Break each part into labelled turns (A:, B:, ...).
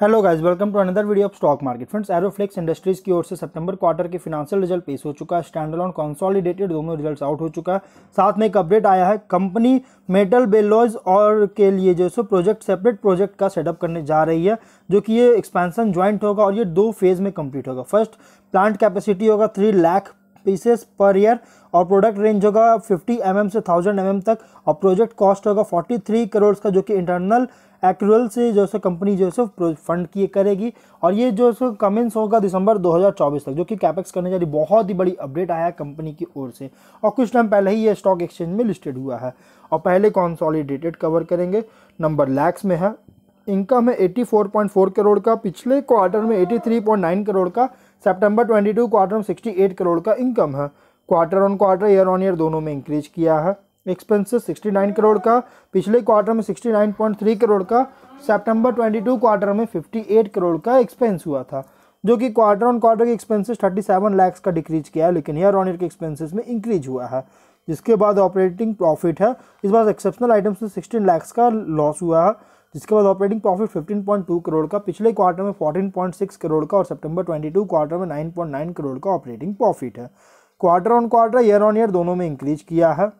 A: hello guys welcome to another video of stock market friends Aeroflex industries की ओर से सितंबर क्वार्टर के फिनांशियल रिजल्ट पेश हो चुका है स्टैंड ऑन कॉन्सोलिडेटेड दोनों रिजल्ट्स आउट हो चुका है साथ में एक अपडेट आया है कंपनी मेटल बेलोज और के लिए जो सो प्रोजेक्ट सेपरेट प्रोजेक्ट का सेटअप करने जा रही है जो कि ये एक्सपेंसन ज्वाइंट होगा और ये दो फेज में कंप्लीट होगा फर्स्ट प्लांट कैपेसिटी होगा three lakh pieces per year और प्रोडक्ट रेंज होगा 50 एम mm से 1000 एम mm तक और प्रोजेक्ट कॉस्ट होगा 43 करोड़ का जो कि इंटरनल एक्रूअल से जो है कंपनी जो है फंड किए करेगी और ये जो है कमेंस होगा दिसंबर 2024 तक जो कि कैपेक्स करने जा रही बहुत ही बड़ी अपडेट आया है कंपनी की ओर से और कुछ टाइम पहले ही ये स्टॉक एक्सचेंज में लिस्टेड हुआ है और पहले कॉन्सॉलीडेटेड कवर करेंगे नंबर लैक्स में है इनकम है 84.4 करोड़ का पिछले क्वार्टर में 83.9 करोड़ का सितंबर 22 क्वार्टर में 68 करोड़ का इनकम है quarter on quarter year on year दोनों में इंक्रीज किया है एक्सपेंसेस 69 करोड़ का पिछले क्वार्टर में 69.3 करोड़ का सितंबर 22 क्वार्टर में 58 करोड़ का एक्सपेंस हुआ था जो कि क्वार्टर ऑन क्वार्टर के थर्टी सेवन लैक्स का डिक्रीज किया है लेकिन ईयर ऑन ईयर के एक्सपेंसिस में इंक्रीज हुआ है जिसके बाद ऑपरेटिंग प्रॉफिट है इस बार एक्सेप्शनल आइटम्स में सिक्सटीन लैक्स का लॉस हुआ है जिसके बाद ऑपरेटिंग प्रॉफिट 15.2 करोड़ का पिछले क्वार्टर में 14.6 करोड़ का और सितंबर 22 क्वार्टर में 9.9 करोड़ का ऑपरेटिंग प्रॉफिट है quarter on quarter year on year दोनों में इंक्रीज किया है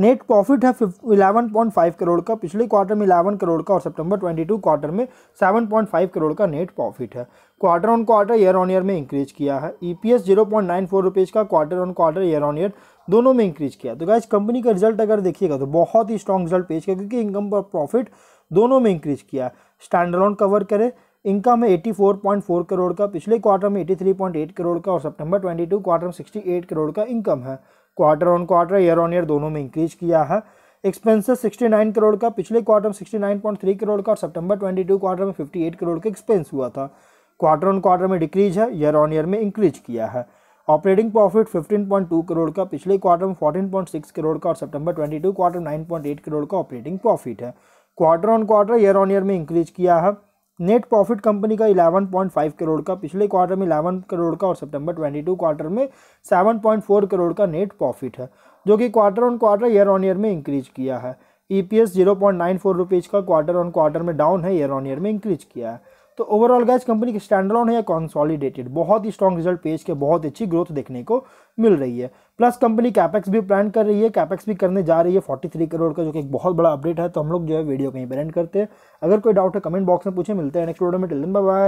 A: नेट प्रॉफिट है 11.5 करोड़ का पिछले क्वार्टर में 11 करोड़ का और सितंबर 22 क्वार्टर में 7.5 करोड़ का नेट प्रॉफिट है quarter on quarter year on year में इंक्रीज किया है E P S zero point nine four rupees का quarter on quarter year on year दोनों में इंक्रीज किया तो गैज कंपनी का रिजल्ट अगर देखिएगा तो बहुत ही स्ट्रॉन्ग रिजल्ट पेश किया क्योंकि इनकम और प्रॉफिट दोनों में इंक्रीज किया स्टैंडलॉन कवर करें इनकम है eighty four point four crore का पिछले क्वार्टर में eighty three point eight crore का और सितंबर टू क्वार्टर में सिक्सटी एट करोड़ का इनकम है quarter on quarter year on year दोनों में इंक्रीज किया है एक्सपेंसेस नाइन करोड़ का पिछले क्वार्टर में sixty nine point three crore का और सितंबर टू क्वार्टर में फिफ्टी एट करोड़ का एक्सपेंस हुआ था क्वार्टर ऑन क्वार्टर में डिक्रीज है ईयर ऑन ईयर में इंक्रीज किया है ऑपरेटिंग प्रॉफिट 15.2 करोड़ का पिछले क्वार्टर में 14.6 करोड़ का और सितंबर 22 क्वार्टर 9.8 करोड़ का ऑपरेटिंग प्रॉफिट है quarter on quarter year on year में इंक्रीज किया है नेट प्रॉफिट कंपनी का 11.5 करोड़ का पिछले क्वार्टर में 11 करोड़ का और सितंबर 22 क्वार्टर में 7.4 करोड़ का नेट प्रॉफिट है जो कि quarter on quarter year on year में इंक्रीज किया है E P S zero point nine four rupees का क्वार्टर ऑन क्वार्टर में डाउन है ईयर ऑन ईयर में इंक्रीज किया है तो ओवरऑल गैस कंपनी की स्टैंड है या कॉन्सॉलीडेटेड बहुत ही स्ट्रॉन्ग रिजल्ट पेज के बहुत अच्छी ग्रोथ देखने को मिल रही है प्लस कंपनी कैपेक्स भी प्लान कर रही है कैपेक्स भी करने जा रही है 43 करोड़ का जो कि एक बहुत बड़ा अपडेट है तो हम लोग जो है वीडियो कहीं पर एंड करते हैं अगर कोई डाउट है कमेंट बॉक्स में पूछे मिलते हैं नेक्स्ट वीडियो में टिलन बाय